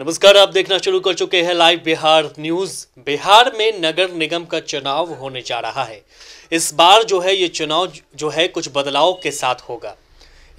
नमस्कार आप देखना शुरू कर चुके हैं लाइव बिहार न्यूज बिहार में नगर निगम का चुनाव होने जा रहा है इस बार जो है ये चुनाव जो है कुछ बदलाव के साथ होगा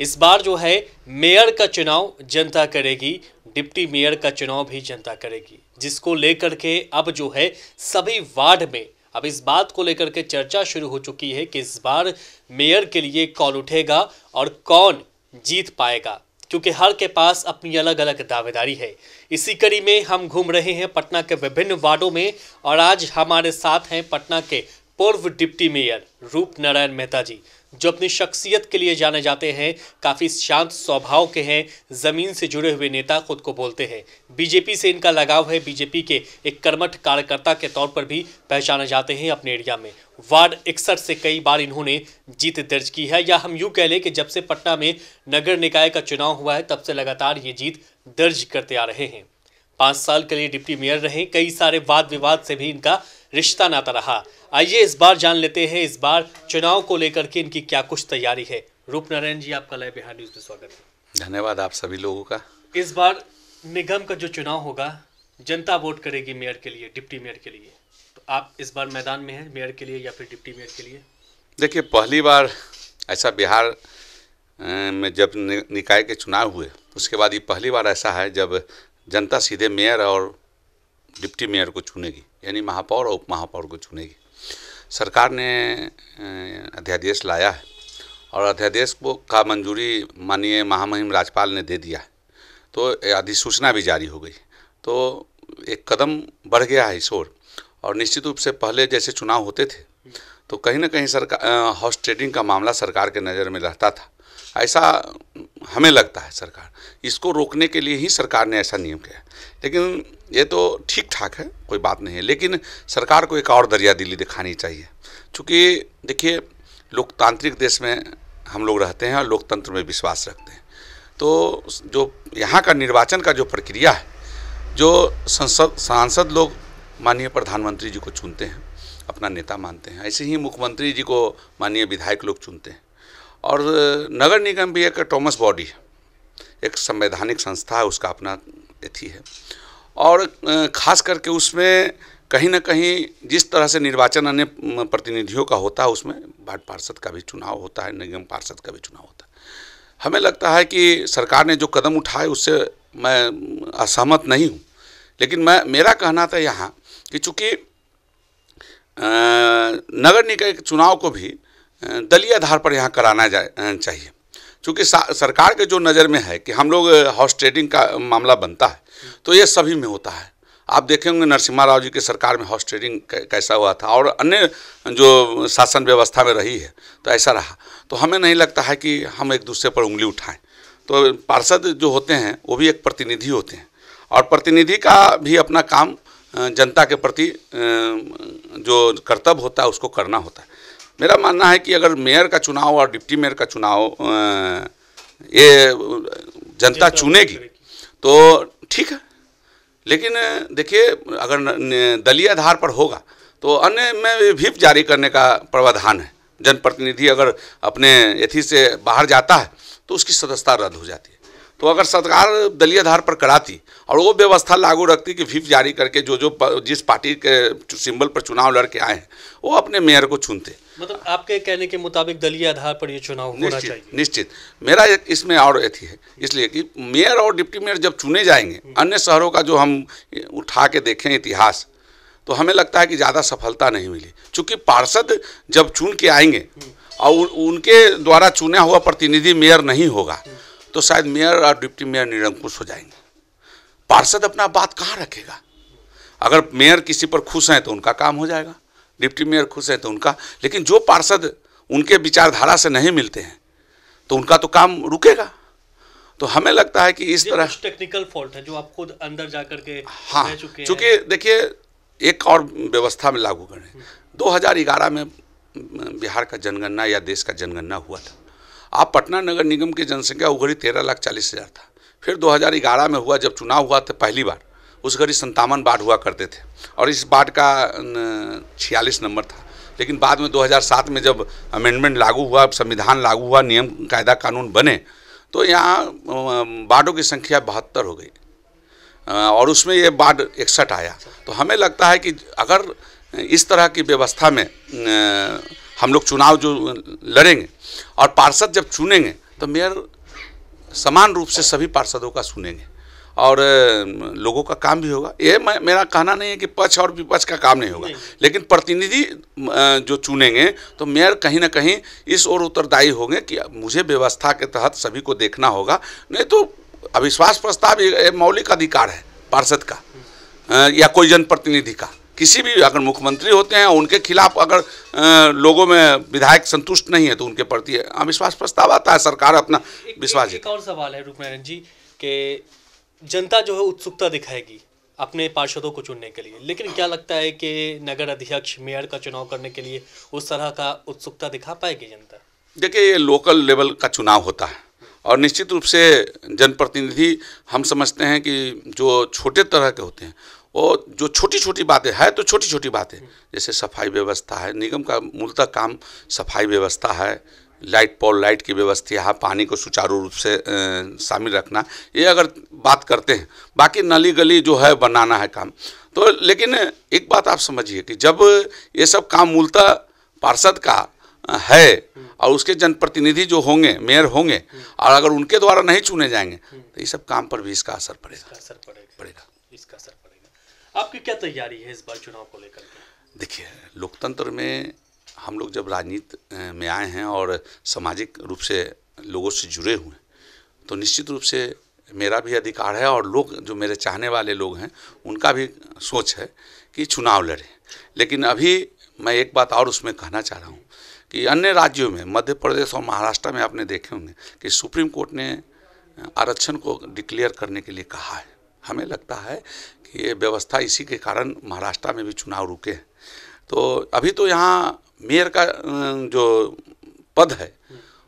इस बार जो है मेयर का चुनाव जनता करेगी डिप्टी मेयर का चुनाव भी जनता करेगी जिसको लेकर के अब जो है सभी वार्ड में अब इस बात को लेकर के चर्चा शुरू हो चुकी है कि इस बार मेयर के लिए कौन उठेगा और कौन जीत पाएगा क्योंकि हर के पास अपनी अलग अलग दावेदारी है इसी कड़ी में हम घूम रहे हैं पटना के विभिन्न वार्डो में और आज हमारे साथ हैं पटना के पूर्व डिप्टी मेयर रूप नारायण मेहता जी जो अपनी शख्सियत के लिए जाने जाते हैं काफ़ी शांत स्वभाव के हैं ज़मीन से जुड़े हुए नेता खुद को बोलते हैं बीजेपी से इनका लगाव है बीजेपी के एक कर्मठ कार्यकर्ता के तौर पर भी पहचाने जाते हैं अपने एरिया में वार्ड इकसठ से कई बार इन्होंने जीत दर्ज की है या हम यूँ कह लें कि जब से पटना में नगर निकाय का चुनाव हुआ है तब से लगातार ये जीत दर्ज करते आ रहे हैं पाँच साल के लिए डिप्टी मेयर रहे कई सारे वाद विवाद से भी इनका रिश्ता नाता रहा आइए इस बार जान लेते हैं इस बार चुनाव को लेकर के इनकी क्या कुछ तैयारी है रूप नारायण जी आपका लय बिहार न्यूज़ में स्वागत है धन्यवाद आप सभी लोगों का इस बार निगम का जो चुनाव होगा जनता वोट करेगी मेयर के लिए डिप्टी मेयर के लिए तो आप इस बार मैदान में हैं मेयर के लिए या फिर डिप्टी मेयर के लिए देखिए पहली बार ऐसा बिहार में जब निकाय के चुनाव हुए उसके बाद ये पहली बार ऐसा है जब जनता सीधे मेयर और डिप्टी मेयर को चुनेगी यानी महापौर और उप महापौर को चुनेगी सरकार ने अध्यादेश लाया है और अध्यादेश को का मंजूरी माननीय महामहिम राज्यपाल ने दे दिया है तो अधिसूचना भी जारी हो गई तो एक कदम बढ़ गया है इस और निश्चित रूप से पहले जैसे चुनाव होते थे तो कहीं ना कहीं सरकार हाउस ट्रेडिंग का मामला सरकार के नज़र में रहता था ऐसा हमें लगता है सरकार इसको रोकने के लिए ही सरकार ने ऐसा नियम किया लेकिन ये तो ठीक ठाक है कोई बात नहीं है लेकिन सरकार को एक और दरिया दिल्ली दिखानी चाहिए चूँकि देखिए लोकतांत्रिक देश में हम लोग रहते हैं और लोकतंत्र में विश्वास रखते हैं तो जो यहाँ का निर्वाचन का जो प्रक्रिया है जो संसद सांसद लोग माननीय प्रधानमंत्री जी को चुनते हैं अपना नेता मानते हैं ऐसे ही मुख्यमंत्री जी को माननीय विधायक लोग चुनते हैं और नगर निगम भी एक टॉमस बॉडी है एक संवैधानिक संस्था है उसका अपना अथी है और ख़ास करके उसमें कहीं ना कहीं जिस तरह से निर्वाचन अन्य प्रतिनिधियों का होता है उसमें वार्ड पार्षद का भी चुनाव होता है निगम पार्षद का भी चुनाव होता है हमें लगता है कि सरकार ने जो कदम उठाए उससे मैं असहमत नहीं हूँ लेकिन मैं मेरा कहना था यहाँ कि चूँकि नगर निकाय चुनाव को भी दलीय आधार पर यहाँ कराना जाए चाहिए चूँकि सरकार के जो नज़र में है कि हम लोग हाउस ट्रेडिंग का मामला बनता है तो ये सभी में होता है आप देखेंगे नरसिम्हा राव जी की सरकार में हाउस ट्रेडिंग कैसा हुआ था और अन्य जो शासन व्यवस्था में रही है तो ऐसा रहा तो हमें नहीं लगता है कि हम एक दूसरे पर उंगली उठाएं तो पार्षद जो होते हैं वो भी एक प्रतिनिधि होते हैं और प्रतिनिधि का भी अपना काम जनता के प्रति जो कर्तव्य होता है उसको करना होता है मेरा मानना है कि अगर मेयर का चुनाव और डिप्टी मेयर का चुनाव ये जनता चुनेगी तो ठीक है लेकिन देखिए अगर दलीय आधार पर होगा तो अन्य में व्हीप जारी करने का प्रावधान है जनप्रतिनिधि अगर अपने यथि से बाहर जाता है तो उसकी सदस्यता रद्द हो जाती है तो अगर सरकार दलीय आधार पर कराती और वो व्यवस्था लागू रखती कि व्हीप जारी करके जो जो जिस पार्टी के सिंबल पर चुनाव लड़के आए हैं वो अपने मेयर को चुनते मतलब आपके कहने के मुताबिक दलीय आधार पर ये चुनाव होना चाहिए निश्चित मेरा एक इसमें और अथी है इसलिए कि मेयर और डिप्टी मेयर जब चुने जाएंगे हम्म। अन्य शहरों का जो हम उठा के देखें इतिहास तो हमें लगता है कि ज़्यादा सफलता नहीं मिली चूँकि पार्षद जब चुन के आएंगे हम्म। और उनके द्वारा चुना हुआ प्रतिनिधि मेयर नहीं होगा हम्म। तो शायद मेयर और डिप्टी मेयर निरंकुश हो जाएंगे पार्षद अपना बात कहाँ रखेगा अगर मेयर किसी पर खुश हैं तो उनका काम हो जाएगा डिप्टी मेयर खुश हैं तो उनका लेकिन जो पार्षद उनके विचारधारा से नहीं मिलते हैं तो उनका तो काम रुकेगा तो हमें लगता है कि इस तरह टेक्निकल फॉल्ट है जो आप खुद अंदर जा करके हाँ चूँकि देखिए एक और व्यवस्था में लागू करें हम्म। दो में बिहार का जनगणना या देश का जनगणना हुआ था आप पटना नगर निगम की जनसंख्या उघड़ी तेरह लाख चालीस हज़ार था फिर 2011 में हुआ जब चुनाव हुआ था पहली बार उस घड़ी संतावन वार्ड हुआ करते थे और इस वार्ड का छियालीस नंबर था लेकिन बाद में 2007 में जब अमेंडमेंट लागू हुआ संविधान लागू हुआ नियम कायदा कानून बने तो यहाँ वार्डों की संख्या बहत्तर हो गई और उसमें ये वार्ड इकसठ आया तो हमें लगता है कि अगर इस तरह की व्यवस्था में हम लोग चुनाव जो लड़ेंगे और पार्षद जब चुनेंगे तो मेयर समान रूप से सभी पार्षदों का सुनेंगे और लोगों का काम भी होगा ये मेरा कहना नहीं है कि पक्ष और विपक्ष का काम नहीं होगा नहीं। लेकिन प्रतिनिधि जो चुनेंगे तो मेयर कहीं ना कहीं इस ओर उत्तरदायी होंगे कि मुझे व्यवस्था के तहत सभी को देखना होगा नहीं तो अविश्वास प्रस्ताव मौलिक अधिकार है पार्षद का या कोई जनप्रतिनिधि का किसी भी अगर मुख्यमंत्री होते हैं उनके खिलाफ अगर लोगों में विधायक संतुष्ट नहीं है तो उनके प्रति अविश्वास प्रस्ताव आता है सरकार अपना विश्वास एक, एक, एक और सवाल है रुकनारायण जी के जनता जो है उत्सुकता दिखाएगी अपने पार्षदों को चुनने के लिए लेकिन क्या लगता है कि नगर अध्यक्ष मेयर का चुनाव करने के लिए उस तरह का उत्सुकता दिखा पाएगी जनता देखिए ये लोकल लेवल का चुनाव होता है और निश्चित रूप से जनप्रतिनिधि हम समझते हैं कि जो छोटे तरह के होते हैं वो जो छोटी छोटी बातें है तो छोटी छोटी बातें जैसे सफाई व्यवस्था है निगम का मूलतः काम सफाई व्यवस्था है लाइट पोल लाइट की व्यवस्था यहाँ पानी को सुचारू रूप से शामिल रखना ये अगर बात करते हैं बाकी नली गली जो है बनाना है काम तो लेकिन एक बात आप समझिए कि जब ये सब काम मूलतः पार्षद का है और उसके जनप्रतिनिधि जो होंगे मेयर होंगे और अगर उनके द्वारा नहीं चुने जाएंगे तो ये सब काम पर भी इसका असर पड़ेगा असर पड़ेगा पड़ेगा इसका असर पड़ेगा आपकी क्या तैयारी है इस बार चुनाव को लेकर देखिए लोकतंत्र में हम लोग जब राजनीति में आए हैं और सामाजिक रूप से लोगों से जुड़े हुए हैं तो निश्चित रूप से मेरा भी अधिकार है और लोग जो मेरे चाहने वाले लोग हैं उनका भी सोच है कि चुनाव लड़ें लेकिन अभी मैं एक बात और उसमें कहना चाह रहा हूँ कि अन्य राज्यों में मध्य प्रदेश और महाराष्ट्र में आपने देखे होंगे कि सुप्रीम कोर्ट ने आरक्षण को डिक्लेयर करने के लिए कहा है हमें लगता है कि ये व्यवस्था इसी के कारण महाराष्ट्र में भी चुनाव रुके हैं तो अभी तो यहाँ मेयर का अं, जो पद है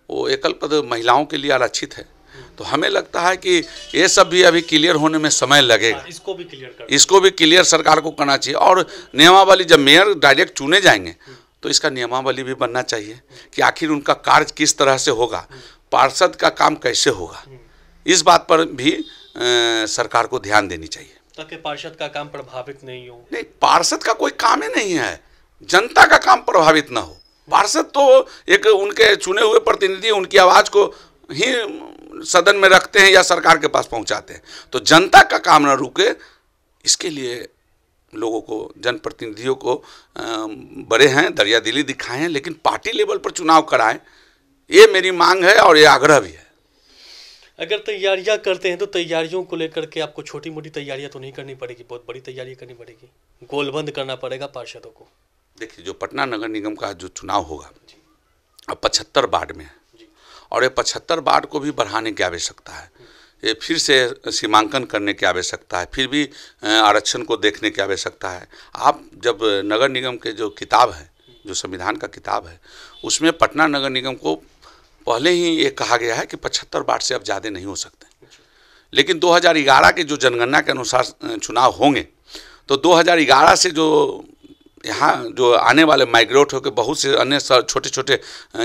वो एकल पद महिलाओं के लिए आरक्षित है तो हमें लगता है कि ये सब भी अभी क्लियर होने में समय लगेगा हाँ, इसको भी क्लियर कर इसको भी क्लियर सरकार को करना चाहिए और नियमावली जब मेयर डायरेक्ट चुने जाएंगे तो इसका नियमावली भी बनना चाहिए कि आखिर उनका कार्य किस तरह से होगा पार्षद का काम कैसे होगा इस बात पर भी आ, अं, सरकार को ध्यान देनी चाहिए ताकि पार्षद का काम प्रभावित नहीं हो नहीं पार्षद का कोई काम ही नहीं है जनता का काम प्रभावित ना हो पार्षद तो एक उनके चुने हुए प्रतिनिधि उनकी आवाज़ को ही सदन में रखते हैं या सरकार के पास पहुंचाते हैं तो जनता का काम ना रुके इसके लिए लोगों को जनप्रतिनिधियों को बड़े हैं दरिया दिली दिखाए हैं लेकिन पार्टी लेवल पर चुनाव कराएं ये मेरी मांग है और ये आग्रह भी है अगर तैयारियां करते हैं तो तैयारियों को लेकर के आपको छोटी मोटी तैयारियां तो नहीं करनी पड़ेगी बहुत बड़ी तैयारी करनी पड़ेगी गोलबंद करना पड़ेगा पार्षदों को देखिए जो पटना नगर निगम का जो चुनाव होगा अब पचहत्तर वार्ड में है और ये पचहत्तर वार्ड को भी बढ़ाने की आवश्यकता है ये फिर से सीमांकन करने की आवश्यकता है फिर भी आरक्षण को देखने की आवश्यकता है आप जब नगर निगम के जो किताब है जो संविधान का किताब है उसमें पटना नगर निगम को पहले ही ये कहा गया है कि पचहत्तर वार्ड से अब ज़्यादा नहीं हो सकते अच्छा। लेकिन 2011 के जो जनगणना के अनुसार चुनाव होंगे तो 2011 से जो यहाँ जो आने वाले माइग्रेट होकर बहुत से अन्य छोटे छोटे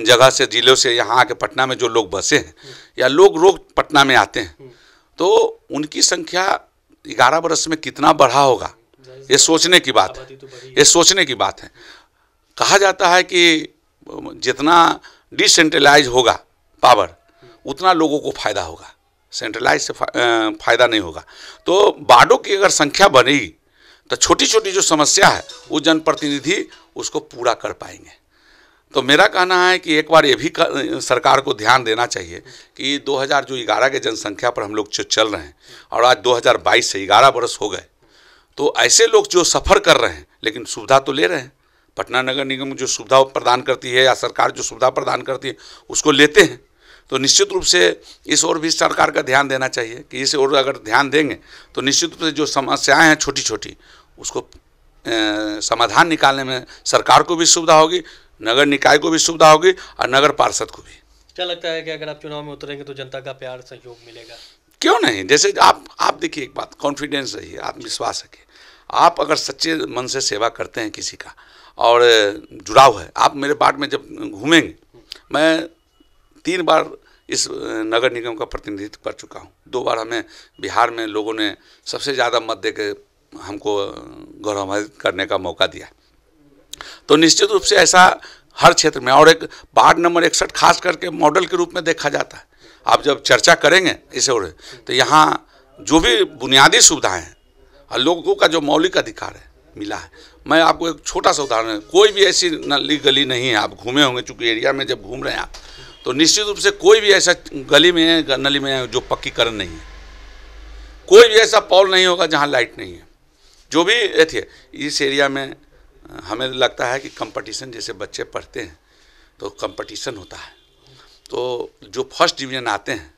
जगह से ज़िलों से यहाँ आके पटना में जो लोग बसे हैं या लोग रोग पटना में आते हैं तो उनकी संख्या ग्यारह बरस में कितना बढ़ा होगा ये सोचने की बात है ये सोचने की बात है कहा जाता है कि जितना डिसेंट्रलाइज होगा पावर उतना लोगों को फायदा होगा सेंट्रलाइज से फायदा नहीं होगा तो बाडों की अगर संख्या बढ़ेगी तो छोटी छोटी जो समस्या है वो जनप्रतिनिधि उसको पूरा कर पाएंगे तो मेरा कहना है कि एक बार ये भी सरकार को ध्यान देना चाहिए कि 2000 जो ग्यारह के जनसंख्या पर हम लोग जो चल रहे हैं और आज 2022 से 11 बरस हो गए तो ऐसे लोग जो सफ़र कर रहे हैं लेकिन सुविधा तो ले रहे हैं पटना नगर निगम जो सुविधा प्रदान करती है या सरकार जो सुविधा प्रदान करती है उसको लेते हैं तो निश्चित रूप से इस ओर भी सरकार का ध्यान देना चाहिए कि इस ओर अगर ध्यान देंगे तो निश्चित रूप से जो समस्याएँ हैं छोटी छोटी उसको समाधान निकालने में सरकार को भी सुविधा होगी नगर निकाय को भी सुविधा होगी और नगर पार्षद को भी क्या लगता है कि अगर आप चुनाव में उतरेंगे तो जनता का प्यार सहयोग मिलेगा क्यों नहीं जैसे आप आप देखिए एक बात कॉन्फिडेंस रहिए आत्मविश्वास रखिए आप अगर सच्चे मन से सेवा करते हैं किसी का और जुड़ाव है आप मेरे बाट में जब घूमेंगे मैं तीन बार इस नगर निगम का प्रतिनिधित्व कर चुका हूँ दो बार हमें बिहार में लोगों ने सबसे ज़्यादा मत दे के हमको गौरवान्वित करने का मौका दिया तो निश्चित रूप से ऐसा हर क्षेत्र में और एक वार्ड नंबर इकसठ खास करके मॉडल के रूप में देखा जाता है आप जब चर्चा करेंगे इस और तो यहाँ जो भी बुनियादी सुविधाएं हैं और लोगों का जो मौलिक अधिकार है मिला है मैं आपको एक छोटा सा उदाहरण कोई भी ऐसी नली गली नहीं है आप घूमे होंगे चूँकि एरिया में जब घूम रहे हैं आप तो निश्चित रूप से कोई भी ऐसा गली में नली में जो पक्कीकरण नहीं है कोई भी ऐसा पॉल नहीं होगा जहाँ लाइट नहीं है जो भी थे इस एरिया में हमें लगता है कि कंपटीशन जैसे बच्चे पढ़ते हैं तो कंपटीशन होता है तो जो फर्स्ट डिवीज़न आते हैं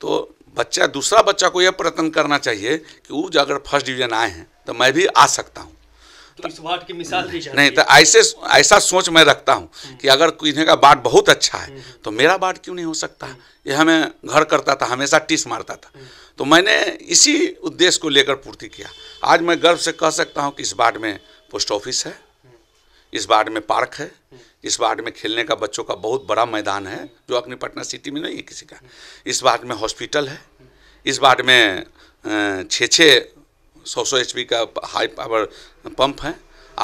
तो बच्चा दूसरा बच्चा को यह प्रयत्न करना चाहिए कि वो अगर फर्स्ट डिवीज़न आए हैं तो मैं भी आ सकता हूँ तो इस वार्ड की मिसाल दी नहीं तो ऐसे ऐसा सोच मैं रखता हूँ कि अगर किसी का बाट बहुत अच्छा है तो मेरा बाट क्यों नहीं हो सकता ये हमें घर करता था हमेशा टिस मारता था तो मैंने इसी उद्देश्य को लेकर पूर्ति किया आज मैं गर्व से कह सकता हूँ कि इस वार्ड में पोस्ट ऑफिस है इस वार्ड में पार्क है इस वार्ड में खेलने का बच्चों का बहुत बड़ा मैदान है जो अपनी पटना सिटी में नहीं है किसी का इस वार्ड में हॉस्पिटल है इस वार्ड में छः छः सौ सौ एच का हाई पावर पंप है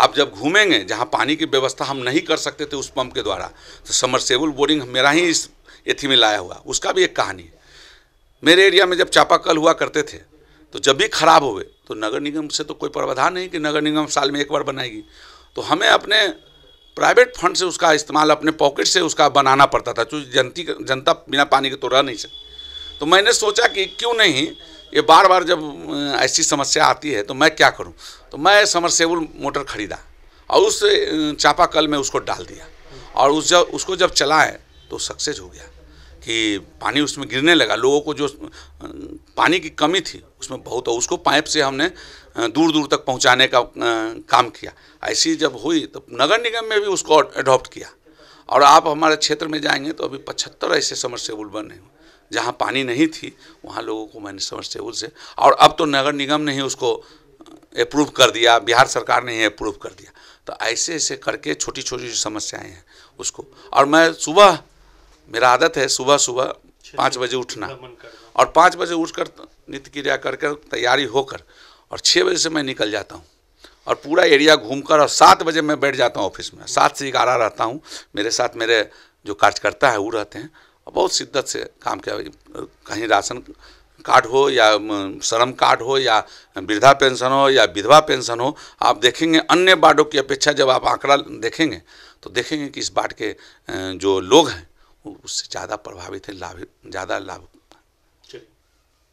आप जब घूमेंगे जहाँ पानी की व्यवस्था हम नहीं कर सकते थे उस पंप के द्वारा तो समरसेबल बोरिंग मेरा ही इस एथी में लाया हुआ उसका भी एक कहानी है मेरे एरिया में जब चापाकल हुआ करते थे तो जब भी खराब हुए तो नगर निगम से तो कोई प्रावधान नहीं कि नगर निगम साल में एक बार बनाएगी तो हमें अपने प्राइवेट फंड से उसका इस्तेमाल अपने पॉकेट से उसका बनाना पड़ता था क्योंकि जनती जनता बिना पानी के तो रह नहीं सकती तो मैंने सोचा कि क्यों नहीं ये बार बार जब ऐसी समस्या आती है तो मैं क्या करूं तो मैं समरसेबुल मोटर खरीदा और उस चापाकल में उसको डाल दिया और उस जब उसको जब चलाएं तो सक्सेस हो गया कि पानी उसमें गिरने लगा लोगों को जो पानी की कमी थी उसमें बहुत उसको पाइप से हमने दूर दूर तक पहुंचाने का काम किया ऐसी जब हुई तो नगर निगम में भी उसको अडॉप्ट किया और आप हमारे क्षेत्र में जाएंगे तो अभी पचहत्तर ऐसे समरसेबुल बन रहे जहाँ पानी नहीं थी वहाँ लोगों को मैंने समरसेबुल से और अब तो नगर निगम ने ही उसको अप्रूव कर दिया बिहार सरकार ने ही अप्रूव कर दिया तो ऐसे ऐसे करके छोटी छोटी समस्याएँ हैं उसको और मैं सुबह मेरा आदत है सुबह सुबह पाँच बजे उठना और पाँच बजे उठकर नित्य क्रिया कर कर तैयारी होकर और छः बजे से मैं निकल जाता हूँ और पूरा एरिया घूमकर और सात बजे मैं बैठ जाता हूँ ऑफिस में सात से ग्यारह रहता हूँ मेरे साथ मेरे जो कार्यकर्ता है वो रहते हैं और बहुत शिद्दत से काम किया कहीं राशन कार्ड हो या श्रम कार्ड हो या वृद्धा पेंशन हो या विधवा पेंशन हो आप देखेंगे अन्य वार्डों की अपेक्षा जब आप आंकड़ा देखेंगे तो देखेंगे कि इस वार्ड के जो लोग हैं उससे ज़्यादा प्रभावित हैं लाभ ज़्यादा लाभ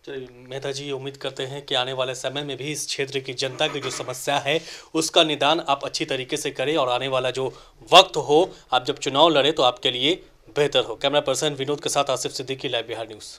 मेहता जी उम्मीद करते हैं कि आने वाले समय में भी इस क्षेत्र की जनता की जो समस्या है उसका निदान आप अच्छी तरीके से करें और आने वाला जो वक्त हो आप जब चुनाव लड़े तो आपके लिए बेहतर हो कैमरा पर्सन विनोद के साथ आसिफ सिद्दीकी लाइव बिहार न्यूज़